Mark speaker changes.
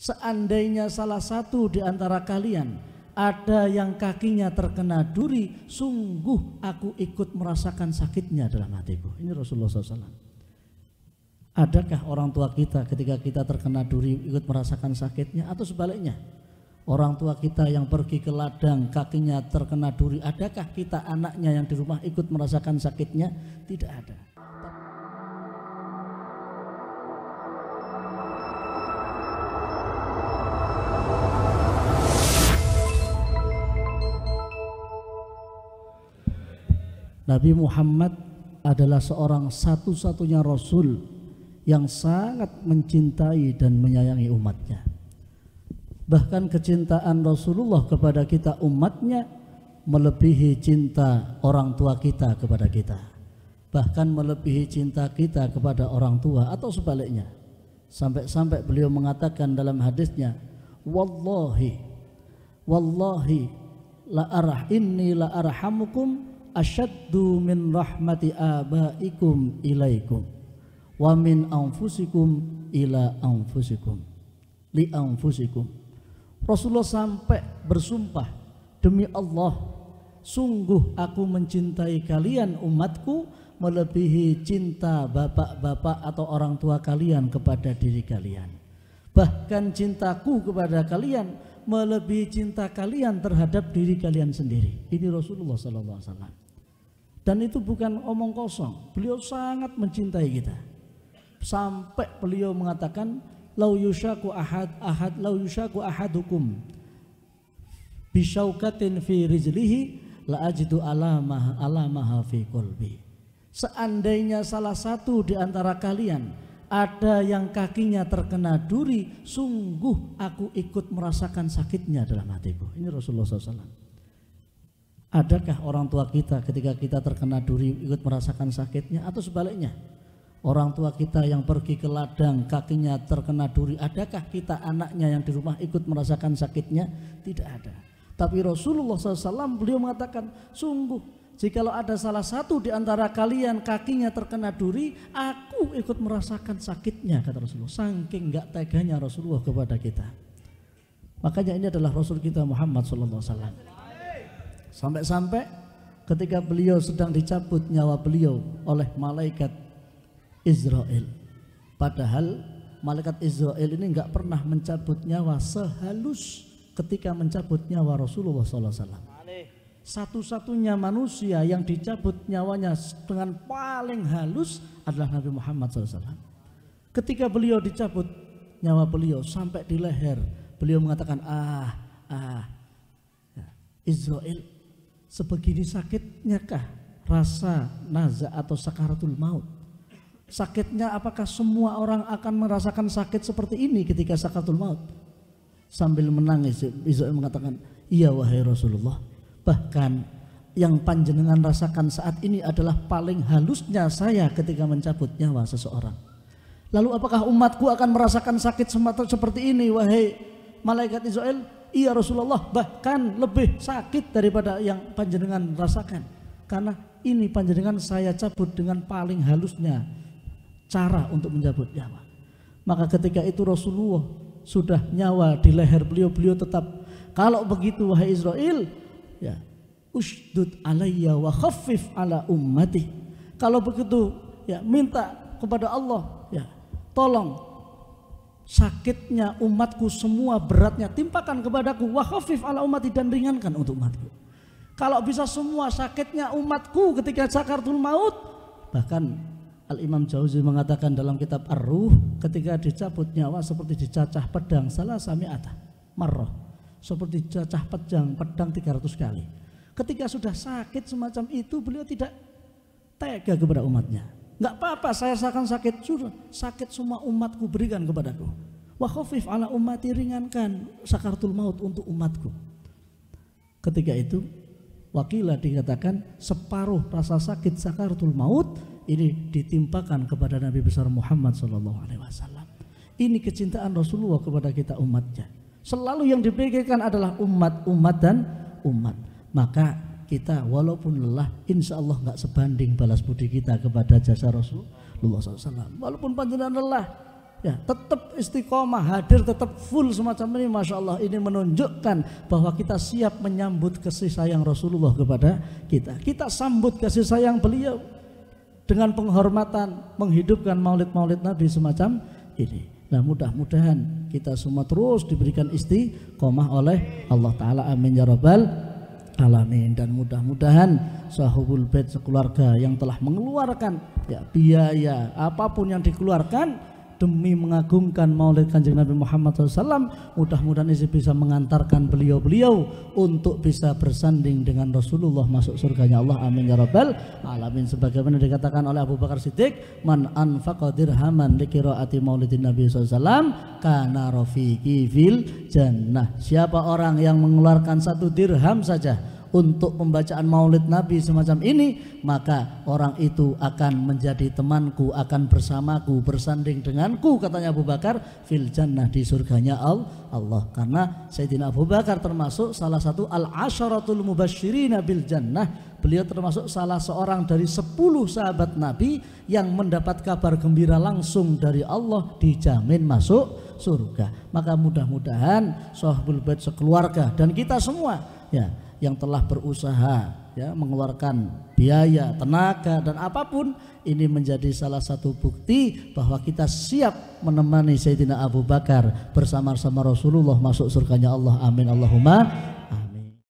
Speaker 1: Seandainya salah satu di antara kalian ada yang kakinya terkena duri, sungguh aku ikut merasakan sakitnya dalam hatiku. Ini Rasulullah SAW. Adakah orang tua kita ketika kita terkena duri ikut merasakan sakitnya atau sebaliknya? Orang tua kita yang pergi ke ladang kakinya terkena duri, adakah kita anaknya yang di rumah ikut merasakan sakitnya? Tidak ada. Nabi Muhammad adalah seorang satu-satunya Rasul yang sangat mencintai dan menyayangi umatnya. Bahkan kecintaan Rasulullah kepada kita umatnya melebihi cinta orang tua kita kepada kita. Bahkan melebihi cinta kita kepada orang tua atau sebaliknya. Sampai-sampai beliau mengatakan dalam hadisnya, Wallahi, Wallahi la arah inni la arhamukum asyaddu min rahmati abaikum ilaikum wa min anfusikum ila anfusikum li anfusikum Rasulullah sampai bersumpah demi Allah sungguh aku mencintai kalian umatku melebihi cinta bapak-bapak atau orang tua kalian kepada diri kalian bahkan cintaku kepada kalian melebihi cinta kalian terhadap diri kalian sendiri ini Rasulullah sallallahu alaihi wasallam dan itu bukan omong kosong. Beliau sangat mencintai kita. Sampai beliau mengatakan lau yushaku ahad ahad lau yushaku ahadukum bisyaukatin fi rijlihi la ajidu alamah alamah fi kolbi. Seandainya salah satu di antara kalian ada yang kakinya terkena duri, sungguh aku ikut merasakan sakitnya dalam hatiku. Ini Rasulullah SAW. Adakah orang tua kita ketika kita terkena duri ikut merasakan sakitnya atau sebaliknya? Orang tua kita yang pergi ke ladang kakinya terkena duri, adakah kita anaknya yang di rumah ikut merasakan sakitnya? Tidak ada. Tapi Rasulullah SAW beliau mengatakan, sungguh jikalau ada salah satu di antara kalian kakinya terkena duri, aku ikut merasakan sakitnya, kata Rasulullah. Saking nggak teganya Rasulullah kepada kita. Makanya ini adalah Rasul kita Muhammad SAW. Sampai-sampai ketika beliau sedang dicabut nyawa beliau oleh malaikat Israel. Padahal malaikat Israel ini nggak pernah mencabut nyawa sehalus ketika mencabut nyawa Rasulullah SAW. Satu-satunya manusia yang dicabut nyawanya dengan paling halus adalah Nabi Muhammad SAW. Ketika beliau dicabut nyawa beliau sampai di leher, beliau mengatakan ah ah ya, Israel Sebegini sakitnya kah rasa naza atau sakaratul maut? Sakitnya apakah semua orang akan merasakan sakit seperti ini ketika sakaratul maut? Sambil menangis Israel mengatakan, "Iya wahai Rasulullah, bahkan yang panjenengan rasakan saat ini adalah paling halusnya saya ketika mencabut nyawa seseorang." Lalu apakah umatku akan merasakan sakit semata seperti ini wahai malaikat Israel? iya Rasulullah bahkan lebih sakit daripada yang panjenengan rasakan. Karena ini panjenengan saya cabut dengan paling halusnya cara untuk mencabut nyawa. Maka ketika itu Rasulullah sudah nyawa di leher beliau, beliau tetap kalau begitu wahai Israel, ya Ushdud alayya wa khafif ala ummati. Kalau begitu ya minta kepada Allah ya tolong sakitnya umatku semua beratnya timpakan kepadaku wa khafif ala umati dan ringankan untuk umatku kalau bisa semua sakitnya umatku ketika sakartul maut bahkan Al Imam Jauzi mengatakan dalam kitab Ar-Ruh ketika dicabut nyawa seperti dicacah pedang salah atah marroh seperti cacah pedang pedang 300 kali ketika sudah sakit semacam itu beliau tidak tega kepada umatnya Enggak apa-apa, saya akan sakit curah. Sakit semua umatku berikan kepadaku. Wa khafif ala ummati ringankan sakartul maut untuk umatku. Ketika itu wakilah dikatakan separuh rasa sakit sakartul maut ini ditimpakan kepada Nabi besar Muhammad saw Alaihi Wasallam. Ini kecintaan Rasulullah kepada kita umatnya. Selalu yang dipikirkan adalah umat, umat dan umat. Maka kita walaupun lelah insya Allah nggak sebanding balas budi kita kepada jasa Rasulullah SAW walaupun panjenengan lelah ya tetap istiqomah hadir tetap full semacam ini masya Allah ini menunjukkan bahwa kita siap menyambut kasih sayang Rasulullah kepada kita kita sambut kasih sayang beliau dengan penghormatan menghidupkan maulid-maulid Nabi semacam ini nah mudah-mudahan kita semua terus diberikan istiqomah oleh Allah Ta'ala amin ya rabbal alamin dan mudah-mudahan sahabul bait sekeluarga yang telah mengeluarkan ya biaya apapun yang dikeluarkan demi mengagungkan maulid kanjeng Nabi Muhammad SAW mudah-mudahan ini bisa mengantarkan beliau-beliau untuk bisa bersanding dengan Rasulullah masuk surganya Allah amin ya rabbal alamin sebagaimana dikatakan oleh Abu Bakar Siddiq man anfaqa dirhaman liqiraati maulidin Nabi SAW kana rafiqi fil jannah siapa orang yang mengeluarkan satu dirham saja untuk pembacaan maulid Nabi semacam ini, maka orang itu akan menjadi temanku, akan bersamaku, bersanding denganku, katanya Abu Bakar, fil jannah di surganya Allah. Karena Sayyidina Abu Bakar termasuk salah satu al-asharatul mubashirina bil jannah, beliau termasuk salah seorang dari sepuluh sahabat Nabi yang mendapat kabar gembira langsung dari Allah dijamin masuk surga. Maka mudah-mudahan sohbul bait sekeluarga dan kita semua ya yang telah berusaha ya mengeluarkan biaya, tenaga dan apapun ini menjadi salah satu bukti bahwa kita siap menemani Sayyidina Abu Bakar bersama-sama Rasulullah masuk surganya Allah. Amin Allahumma